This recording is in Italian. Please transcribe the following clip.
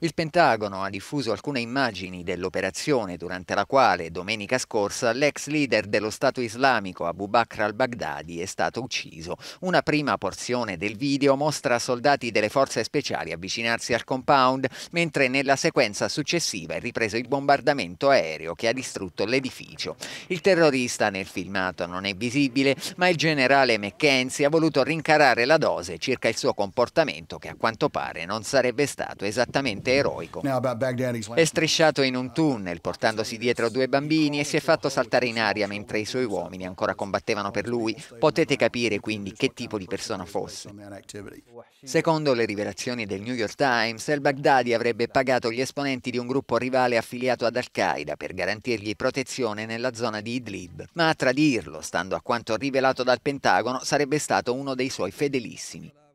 Il Pentagono ha diffuso alcune immagini dell'operazione durante la quale domenica scorsa l'ex leader dello Stato islamico Abu Bakr al-Baghdadi è stato ucciso. Una prima porzione del video mostra soldati delle forze speciali avvicinarsi al compound, mentre nella sequenza successiva è ripreso il bombardamento aereo che ha distrutto l'edificio. Il terrorista nel filmato non è visibile, ma il generale McKenzie ha voluto rincarare la dose circa il suo comportamento che a quanto pare non sarebbe stato esattamente veramente eroico. È strisciato in un tunnel portandosi dietro due bambini e si è fatto saltare in aria mentre i suoi uomini ancora combattevano per lui. Potete capire quindi che tipo di persona fosse. Secondo le rivelazioni del New York Times, al-Baghdadi avrebbe pagato gli esponenti di un gruppo rivale affiliato ad Al-Qaeda per garantirgli protezione nella zona di Idlib. Ma a tradirlo, stando a quanto rivelato dal Pentagono, sarebbe stato uno dei suoi fedelissimi.